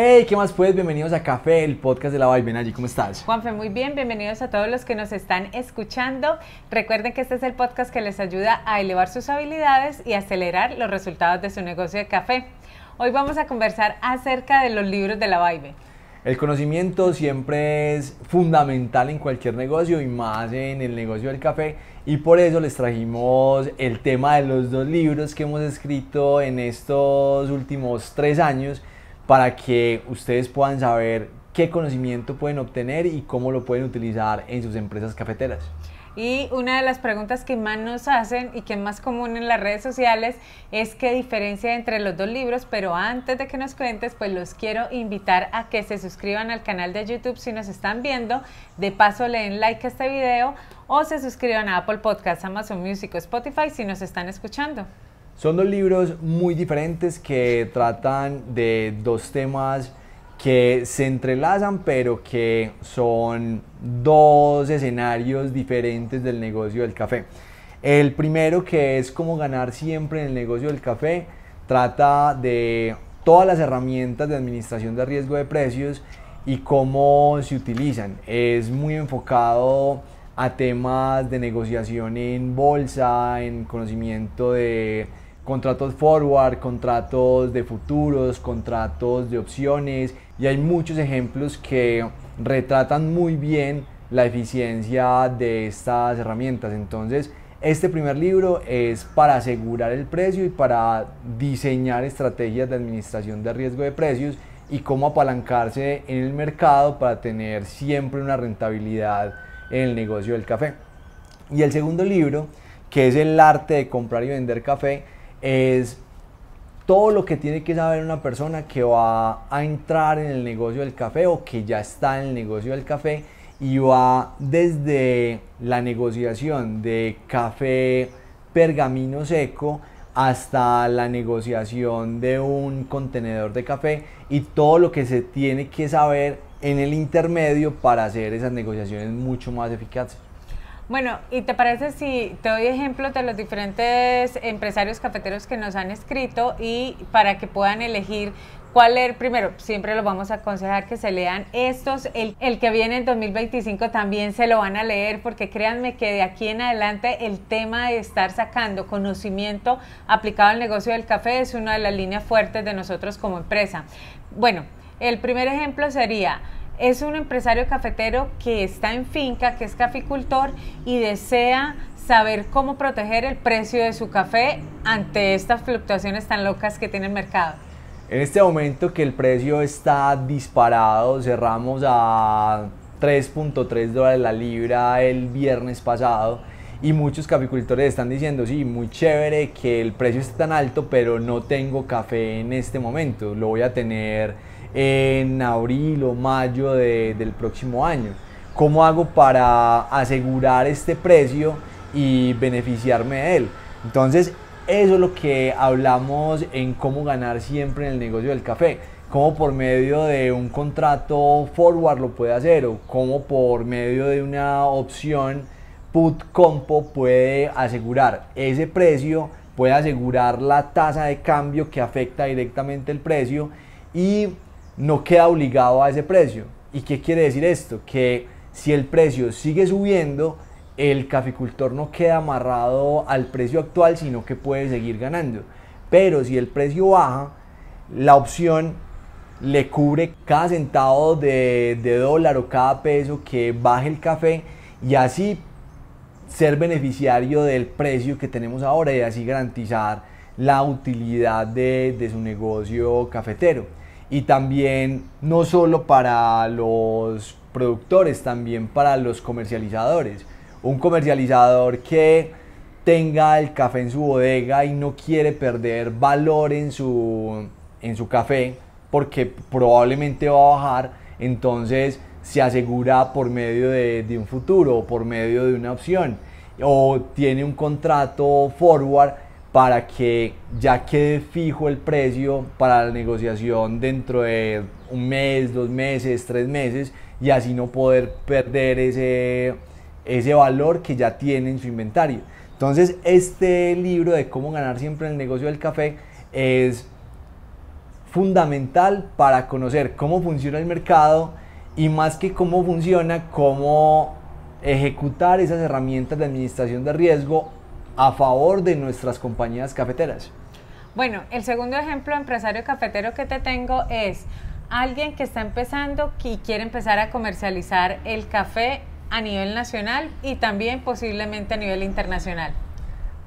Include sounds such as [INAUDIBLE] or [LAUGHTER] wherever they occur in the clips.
Hey, ¿qué más puedes? Bienvenidos a Café, el podcast de la Vibe. allí, ¿cómo estás? Juanfe, muy bien. Bienvenidos a todos los que nos están escuchando. Recuerden que este es el podcast que les ayuda a elevar sus habilidades y acelerar los resultados de su negocio de café. Hoy vamos a conversar acerca de los libros de la Vibe. El conocimiento siempre es fundamental en cualquier negocio y más en el negocio del café. Y por eso les trajimos el tema de los dos libros que hemos escrito en estos últimos tres años para que ustedes puedan saber qué conocimiento pueden obtener y cómo lo pueden utilizar en sus empresas cafeteras. Y una de las preguntas que más nos hacen y que es más común en las redes sociales es qué diferencia entre los dos libros, pero antes de que nos cuentes, pues los quiero invitar a que se suscriban al canal de YouTube si nos están viendo. De paso, le den like a este video o se suscriban a Apple Podcasts, Amazon Music o Spotify si nos están escuchando. Son dos libros muy diferentes que tratan de dos temas que se entrelazan, pero que son dos escenarios diferentes del negocio del café. El primero, que es cómo ganar siempre en el negocio del café, trata de todas las herramientas de administración de riesgo de precios y cómo se utilizan. Es muy enfocado a temas de negociación en bolsa, en conocimiento de contratos forward, contratos de futuros, contratos de opciones y hay muchos ejemplos que retratan muy bien la eficiencia de estas herramientas. Entonces, este primer libro es para asegurar el precio y para diseñar estrategias de administración de riesgo de precios y cómo apalancarse en el mercado para tener siempre una rentabilidad en el negocio del café. Y el segundo libro, que es el arte de comprar y vender café, es todo lo que tiene que saber una persona que va a entrar en el negocio del café o que ya está en el negocio del café y va desde la negociación de café pergamino seco hasta la negociación de un contenedor de café y todo lo que se tiene que saber en el intermedio para hacer esas negociaciones mucho más eficaces. Bueno, ¿y te parece si te doy ejemplos de los diferentes empresarios cafeteros que nos han escrito y para que puedan elegir cuál leer primero? Siempre los vamos a aconsejar que se lean estos. El, el, que viene en 2025 también se lo van a leer porque créanme que de aquí en adelante el tema de estar sacando conocimiento aplicado al negocio del café es una de las líneas fuertes de nosotros como empresa. Bueno, el primer ejemplo sería es un empresario cafetero que está en finca, que es caficultor y desea saber cómo proteger el precio de su café ante estas fluctuaciones tan locas que tiene el mercado. En este momento que el precio está disparado, cerramos a 3.3 dólares la libra el viernes pasado y muchos caficultores están diciendo, sí, muy chévere que el precio esté tan alto, pero no tengo café en este momento, lo voy a tener en abril o mayo del próximo año. ¿Cómo hago para asegurar este precio y beneficiarme de él? Entonces, eso es lo que hablamos en cómo ganar siempre en el negocio del café. Cómo por medio de un contrato forward lo puede hacer o cómo por medio de una opción put compo puede asegurar ese precio, puede asegurar la tasa de cambio que afecta directamente el precio y no queda obligado a ese precio. ¿Y qué quiere decir esto? Que si el precio sigue subiendo, el caficultor no queda amarrado al precio actual, sino que puede seguir ganando. Pero si el precio baja, la opción le cubre cada centavo de, dólar o cada peso que baje el café y así ser beneficiario del precio que tenemos ahora y así garantizar la utilidad de su negocio cafetero y también no solo para los productores, también para los comercializadores. Un comercializador que tenga el café en su bodega y no quiere perder valor en su, en su café porque probablemente va a bajar, entonces se asegura por medio de, de un futuro, o por medio de una opción, o tiene un contrato forward para que ya quede fijo el precio para la negociación dentro de un mes, dos meses, tres meses y así no poder perder ese, ese valor que ya tiene en su inventario. Entonces, este libro de cómo ganar siempre en el negocio del café es fundamental para conocer cómo funciona el mercado y más que cómo funciona, cómo ejecutar esas herramientas de administración de riesgo a favor de nuestras compañías cafeteras. Bueno, el segundo ejemplo empresario cafetero que te tengo es alguien que está empezando y quiere empezar a comercializar el café a nivel nacional y también posiblemente a nivel internacional.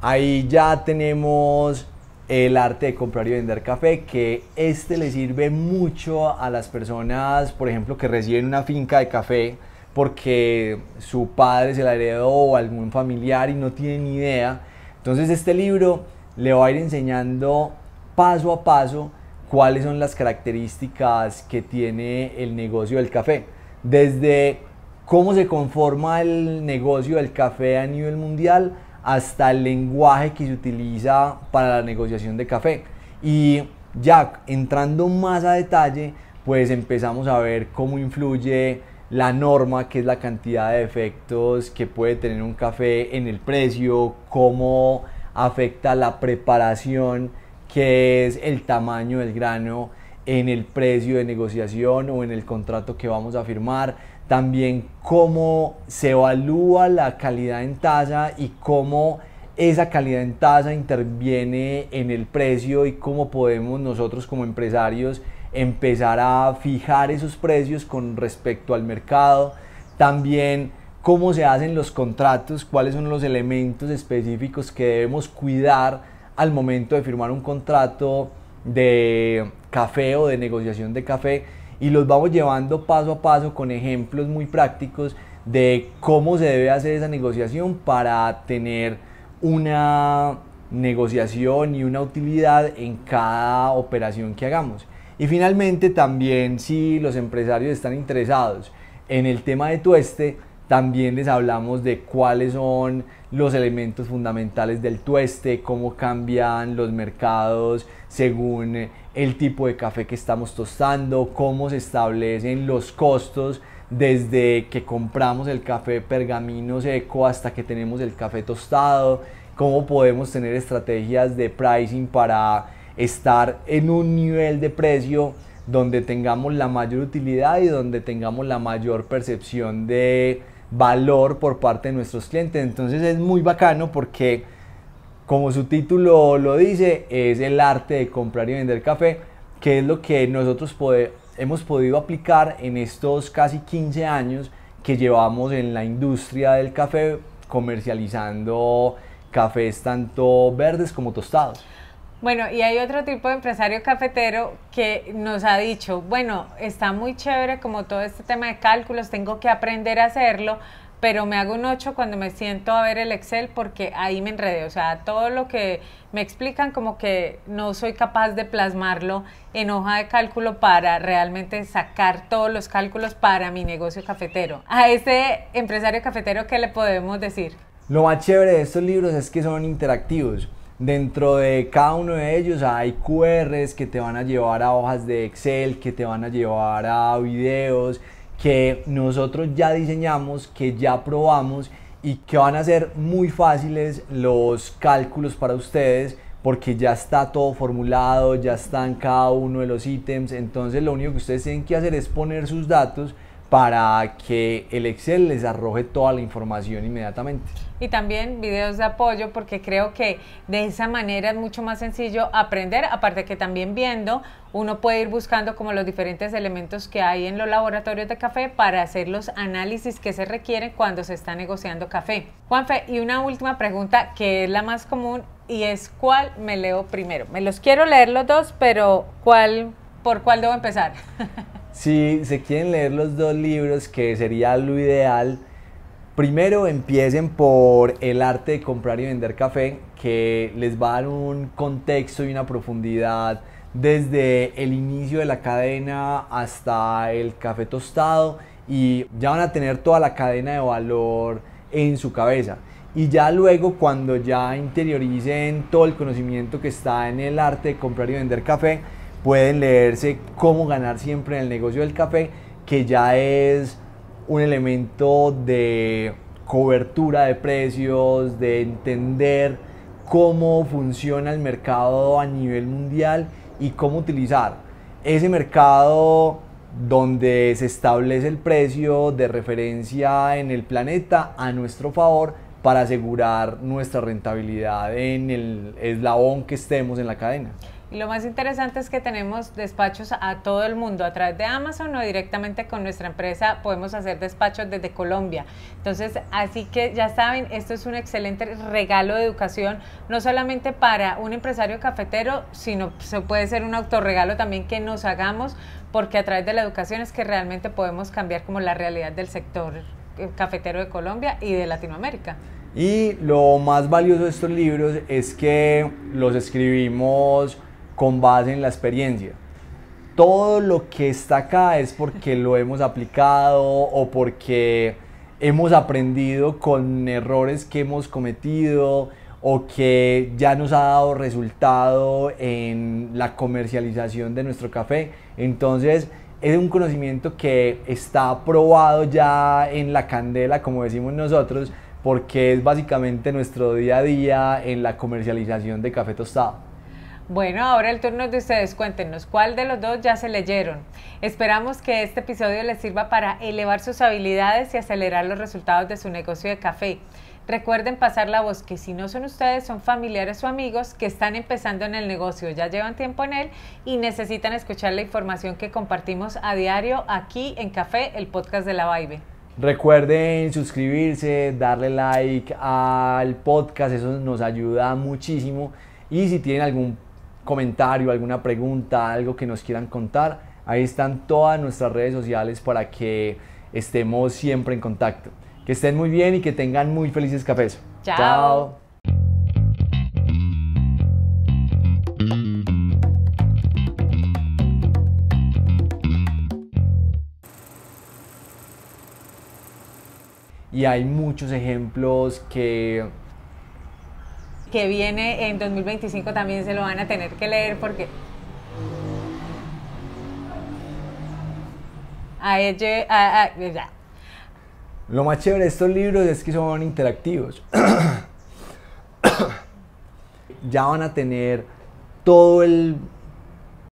Ahí ya tenemos el arte de comprar y vender café, que este le sirve mucho a las personas, por ejemplo, que reciben una finca de café porque su padre se la heredó o algún familiar y no tiene ni idea. Entonces este libro le va a ir enseñando paso a paso cuáles son las características que tiene el negocio del café. Desde cómo se conforma el negocio del café a nivel mundial hasta el lenguaje que se utiliza para la negociación de café. Y ya entrando más a detalle, pues empezamos a ver cómo influye la norma, que es la cantidad de efectos que puede tener un café en el precio, cómo afecta la preparación, que es el tamaño del grano en el precio de negociación o en el contrato que vamos a firmar, también cómo se evalúa la calidad en talla y cómo esa calidad en tasa interviene en el precio y cómo podemos nosotros como empresarios empezar a fijar esos precios con respecto al mercado, también cómo se hacen los contratos, cuáles son los elementos específicos que debemos cuidar al momento de firmar un contrato de café o de negociación de café y los vamos llevando paso a paso con ejemplos muy prácticos de cómo se debe hacer esa negociación para tener una negociación y una utilidad en cada operación que hagamos. Y finalmente también si los empresarios están interesados en el tema de tueste, también les hablamos de cuáles son los elementos fundamentales del tueste, cómo cambian los mercados según el tipo de café que estamos tostando, cómo se establecen los costos desde que compramos el café pergamino seco hasta que tenemos el café tostado, cómo podemos tener estrategias de pricing para estar en un nivel de precio donde tengamos la mayor utilidad y donde tengamos la mayor percepción de valor por parte de nuestros clientes. Entonces es muy bacano porque, como su título lo dice, es el arte de comprar y vender café, que es lo que nosotros hemos podido aplicar en estos casi 15 años que llevamos en la industria del café comercializando cafés tanto verdes como tostados. Bueno, y hay otro tipo de empresario cafetero que nos ha dicho, bueno, está muy chévere como todo este tema de cálculos, tengo que aprender a hacerlo, pero me hago un ocho cuando me siento a ver el Excel porque ahí me enredé. O sea, todo lo que me explican como que no soy capaz de plasmarlo en hoja de cálculo para realmente sacar todos los cálculos para mi negocio cafetero. A ese empresario cafetero, ¿qué le podemos decir? Lo más chévere de estos libros es que son interactivos. Dentro de cada uno de ellos hay QRs que te van a llevar a hojas de Excel, que te van a llevar a videos, que nosotros ya diseñamos, que ya probamos y que van a ser muy fáciles los cálculos para ustedes porque ya está todo formulado, ya están cada uno de los ítems, entonces lo único que ustedes tienen que hacer es poner sus datos para que el Excel les arroje toda la información inmediatamente y también videos de apoyo porque creo que de esa manera es mucho más sencillo aprender, aparte que también viendo uno puede ir buscando como los diferentes elementos que hay en los laboratorios de café para hacer los análisis que se requieren cuando se está negociando café. Juanfe, y una última pregunta que es la más común y es cuál me leo primero. Me los quiero leer los dos, pero ¿cuál, ¿por cuál debo empezar? [LAUGHS] si se quieren leer los dos libros, que sería lo ideal, Primero empiecen por el arte de comprar y vender café, que les va a dar un contexto y una profundidad desde el inicio de la cadena hasta el café tostado y ya van a tener toda la cadena de valor en su cabeza. Y ya luego cuando ya interioricen todo el conocimiento que está en el arte de comprar y vender café, pueden leerse cómo ganar siempre en el negocio del café, que ya es un elemento de cobertura de precios, de entender cómo funciona el mercado a nivel mundial y cómo utilizar ese mercado donde se establece el precio de referencia en el planeta a nuestro favor para asegurar nuestra rentabilidad en el eslabón que estemos en la cadena. Lo más interesante es que tenemos despachos a todo el mundo, a través de Amazon o directamente con nuestra empresa podemos hacer despachos desde Colombia. Entonces, así que ya saben, esto es un excelente regalo de educación, no solamente para un empresario cafetero, sino se puede ser un autorregalo también que nos hagamos, porque a través de la educación es que realmente podemos cambiar como la realidad del sector eh, cafetero de Colombia y de Latinoamérica. Y lo más valioso de estos libros es que los escribimos con base en la experiencia. Todo lo que está acá es porque lo hemos aplicado o porque hemos aprendido con errores que hemos cometido o que ya nos ha dado resultado en la comercialización de nuestro café. Entonces, es un conocimiento que está probado ya en la candela, como decimos nosotros, porque es básicamente nuestro día a día en la comercialización de café tostado. Bueno, ahora el turno es de ustedes. Cuéntenos cuál de los dos ya se leyeron. Esperamos que este episodio les sirva para elevar sus habilidades y acelerar los resultados de su negocio de café. Recuerden pasar la voz que si no son ustedes, son familiares o amigos que están empezando en el negocio, ya llevan tiempo en él y necesitan escuchar la información que compartimos a diario aquí en Café, el podcast de la Vibe. Recuerden suscribirse, darle like al podcast, eso nos ayuda muchísimo. Y si tienen algún comentario, alguna pregunta, algo que nos quieran contar, ahí están todas nuestras redes sociales para que estemos siempre en contacto. Que estén muy bien y que tengan muy felices cafés. Chao. Chao. Y hay muchos ejemplos que que viene en 2025 también se lo van a tener que leer porque a ella, Lo más chévere de estos libros es que son interactivos. [COUGHS] ya van a tener todo el